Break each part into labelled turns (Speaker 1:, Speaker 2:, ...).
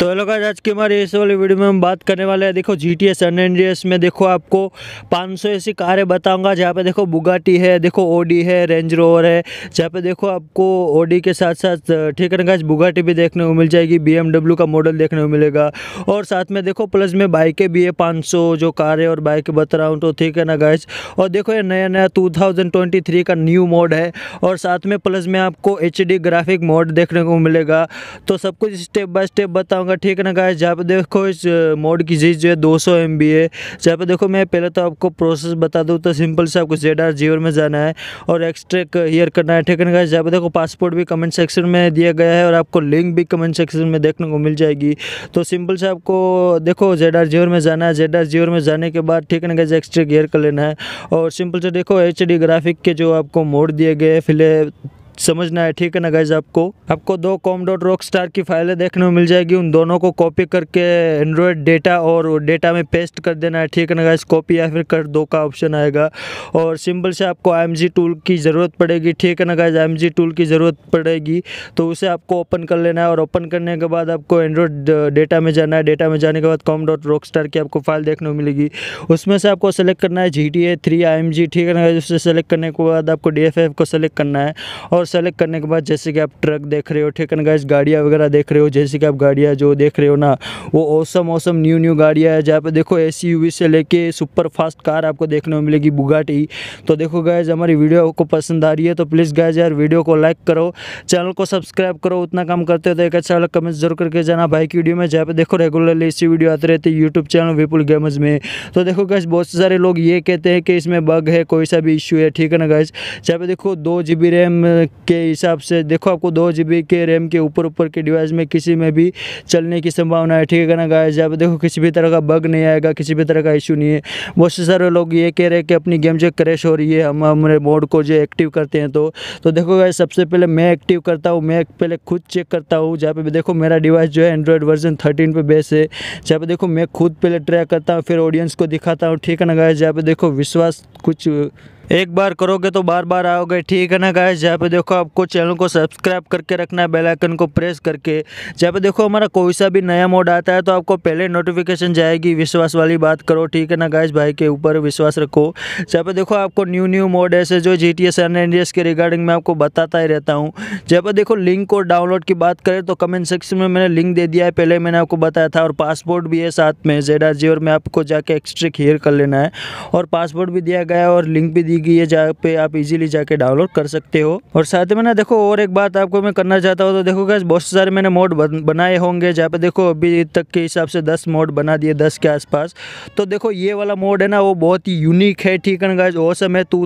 Speaker 1: तो hello guys आज की हमारे इस वाली वीडियो में हम बात करने वाले हैं देखो G T S N N D S में देखो आपको 500 ऐसी कारें बताऊंगा जहाँ पे देखो बुगाटी है देखो ओडी है रेंज रोवर है जहाँ पे देखो आपको ओडी के साथ साथ ठीक है ना गाइस बुगाटी भी देखने को मिल जाएगी बी का मॉडल देखने को मिलेगा और साथ में देखो प्लस में बाइकें भी है पाँच जो कारें और बाइकें बता रहा हूँ तो ठीक है ना गाइस और देखो ये नया नया टू का न्यू मोड है और साथ में प्लस में आपको एच ग्राफिक मोड देखने को मिलेगा तो सब कुछ स्टेप बाय स्टेप बताऊँगा होगा ठीक ना गाइस जहाँ पे देखो इस मोड की जीज जो है 200 सौ एम बी है जहाँ पे देखो मैं पहले तो आपको प्रोसेस बता दूँ तो सिंपल से आपको जेड आर जीवर में जाना है और एक्स्ट्रेक हेयर करना है ठीक ना गाइस जहाँ पे देखो पासपोर्ट भी कमेंट सेक्शन में दिया गया है और आपको लिंक भी कमेंट सेक्शन में देखने को मिल जाएगी तो सिंपल से आपको देखो जेड आर जीवर में जाना है जेड आर जीवर में जाने के बाद ठीक ना गाइस एक्सट्रेक हेयर कर लेना है और सिंपल से देखो एच ग्राफिक के जो आपको मोड दिए गए फिले समझना है ठीक है ना गाइज आपको आपको दो कॉम डॉट रॉक स्टार की फाइलें देखने को मिल जाएगी उन दोनों को कॉपी करके एंड्रॉयड डेटा और डेटा में पेस्ट कर देना है ठीक है ना गाइज कॉपी या फिर कर दो का ऑप्शन आएगा और सिंपल से आपको आई टूल की ज़रूरत पड़ेगी ठीक है ना गाइज आई टूल की ज़रूरत पड़ेगी तो उसे आपको ओपन कर लेना है और ओपन करने के बाद आपको एंड्रॉयड डेटा में जाना है डेटा में जाने के बाद कॉम डॉट रॉक स्टार की आपको फाइल देखने को मिलेगी उसमें से आपको सेलेक्ट करना है G T A three I M G ठीक है ना उसे सेलेक्ट करने के बाद आपको डी एफ एफ को सेलेक्ट करना है और सेलेक्ट करने के बाद जैसे कि आप ट्रक देख रहे हो ठीक है ना गाइज गाड़ियाँ वगैरह देख रहे हो जैसे कि आप गाड़ियाँ जो देख रहे हो ना वो औसम औसम न्यू न्यू गाड़ियाँ है जहाँ पे देखो ए से लेके सुपर फास्ट कार आपको देखने को मिलेगी बुगाटी तो देखो गाइज हमारी वीडियो को पसंद आ रही है तो प्लीज़ गाइज यार वीडियो को लाइक करो चैनल को सब्सक्राइब करो उतना काम करते हो तो एक अच्छा वाला कमेंट जरूर करके जाना भाई की वीडियो में जहाँ पे देखो रेगुलरली इसी वीडियो आते रहती है यूट्यूब चैनल विपुल गेमर्स में तो देखो गैस बहुत सारे लोग ये कहते हैं कि इसमें बग है कोई सा भी इश्यू है ठीक है ना गैस जहाँ पे देखो दो जी बी रैम के हिसाब से देखो आपको दो जी के रैम के ऊपर ऊपर के डिवाइस में किसी में भी चलने की संभावना है ठीक है ना गाइज जब देखो किसी भी तरह का बग नहीं आएगा किसी भी तरह का इशू नहीं है बहुत से सारे लोग ये कह रहे हैं कि अपनी गेम जो क्रैश हो रही है हम हमारे मोड को जो एक्टिव करते हैं तो तो देखो गाय सबसे पहले मैं एक्टिव करता हूँ मैं पहले खुद चेक करता हूँ जहाँ पे देखो मेरा डिवाइस जो है एंड्रॉयड वर्जन थर्टीन पर बेस है जहाँ पे देखो मैं खुद पहले ट्राई करता हूँ फिर ऑडियंस को दिखाता हूँ ठीक है ना गाइज जहाँ पे देखो विश्वास कुछ एक बार करोगे तो बार बार आओगे ठीक है ना गाय जहाँ पे देखो आपको चैनल को सब्सक्राइब करके रखना है बेल आइकन को प्रेस करके जहाँ पे देखो हमारा कोई सा भी नया मोड आता है तो आपको पहले नोटिफिकेशन जाएगी विश्वास वाली बात करो ठीक है ना गाइस भाई के ऊपर विश्वास रखो जहाँ पे देखो आपको न्यू न्यू मोड ऐसे जो जी टी एस के रिगार्डिंग मैं आपको बताता ही रहता हूँ जहाँ पे देखो लिंक और डाउनलोड की बात करें तो कमेंट सेक्शन में मैंने लिंक दे दिया है पहले मैंने आपको बताया था और पासपोर्ट भी है साथ में जेड और में आपको जाके एक्स्ट्रिक हेयर कर लेना है और पासपोर्ट भी दिया गया और लिंक भी मूवी की ये जहाँ पे आप इजीली जाके डाउनलोड कर सकते हो और साथ में ना देखो और एक बात आपको मैं करना चाहता हूँ तो देखो गैस बहुत सारे मैंने मोड बनाए होंगे जहाँ पे देखो अभी तक के हिसाब से दस मोड बना दिए दस के आसपास तो देखो ये वाला मोड है ना वो बहुत ही यूनिक है ठीक है ना गैस औसम है टू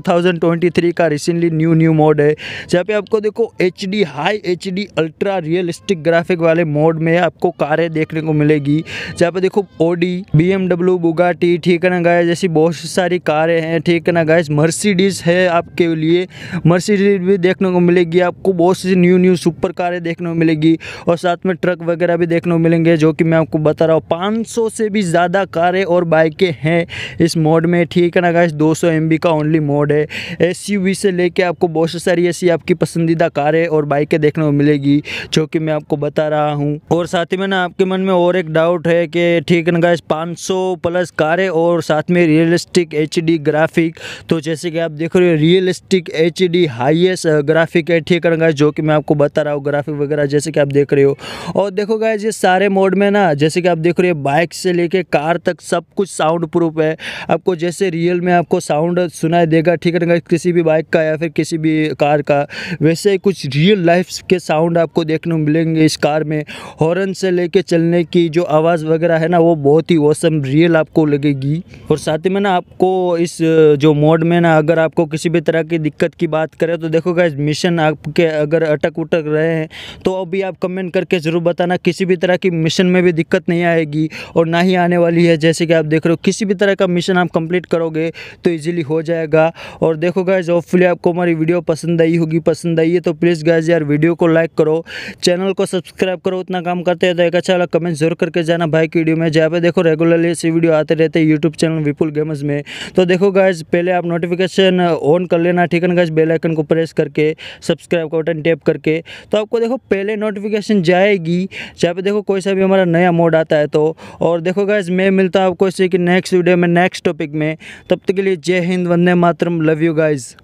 Speaker 1: का रिसेंटली न्यू न्यू मोड है जहाँ पे आपको देखो H high H ultra realistic graphic वाले मोड में आपको कारें देखने को मिलेगी जहाँ पे देखो ओडी बी एमडब्ल्यू बुगाटी ठीक है ना गाय जैसी बहुत सारी कारें हैं ठीक है ना गाय मर्स मर्सिडीज़ है आपके लिए मर्सिडीज़ भी देखने को मिलेगी आपको बहुत सी न्यू न्यू सुपर कारें देखने को मिलेगी और साथ में ट्रक वगैरह भी देखने को मिलेंगे जो कि मैं आपको बता रहा हूँ पाँच से भी ज़्यादा कारें और बाइकें हैं इस मोड में ठीक है ना गाइस दो सौ का ओनली मोड है एस से लेके आपको बहुत सारी ऐसी आपकी पसंदीदा कारें और बाइकें देखने को मिलेगी जो कि मैं आपको बता रहा हूँ और साथ ही में ना आपके मन में और एक डाउट है कि ठीक है ना गाइस 500 प्लस कारें और साथ में रियलिस्टिक एच ग्राफिक तो जैसे कि आप देख रहे हो रियलिस्टिक एच डी हाइएस्ट ग्राफिक है ठीक है गाइज जो कि मैं आपको बता रहा हूँ ग्राफिक वगैरह जैसे कि आप देख रहे हो और देखो गाइज ये सारे मोड में ना जैसे कि आप देख रहे हो बाइक से लेके कार तक सब कुछ साउंड प्रूफ है आपको जैसे रियल में आपको साउंड सुनाई देगा ठीक है गाइज किसी भी बाइक का या फिर किसी भी कार का वैसे ही कुछ रियल लाइफ के साउंड आपको देखने को मिलेंगे इस कार में हॉर्न से लेके चलने की जो आवाज़ वगैरह है ना वो बहुत ही वोसम रियल आपको लगेगी और साथ ही में ना आपको इस जो मोड में ना अगर आपको किसी भी तरह की दिक्कत की बात करें तो देखो गाइज मिशन आपके अगर अटक उटक रहे हैं तो अभी आप कमेंट करके ज़रूर बताना किसी भी तरह की मिशन में भी दिक्कत नहीं आएगी और ना ही आने वाली है जैसे कि आप देख रहे हो किसी भी तरह का मिशन आप कंप्लीट करोगे तो ईजिली हो जाएगा और देखो गाइज होपफुली आपको हमारी वीडियो पसंद आई होगी पसंद आई है तो प्लीज़ गाइज यार वीडियो को लाइक करो चैनल को सब्सक्राइब करो उतना काम करते हैं तो एक अच्छा वाला कमेंट जरूर करके जाना भाई की वीडियो में जहाँ पर देखो रेगुलरली ऐसी वीडियो आते रहते हैं यूट्यूब चैनल विपुल गेमर्स में तो देखो गाइज पहले आप नोटिफिकेशन नोटिफिकेशन ऑन कर लेना ठीक है ना गैस बेलाइकन को प्रेस करके सब्सक्राइब का बटन टैप करके तो आपको देखो पहले नोटिफिकेशन जाएगी जहाँ पे देखो कोई सा भी हमारा नया मोड आता है तो और देखो गैस मैं मिलता हूँ आपको इसी कि नेक्स्ट वीडियो में नेक्स्ट टॉपिक में तब तक के लिए जय हिंद वंदे मातरम लव यू गाइज़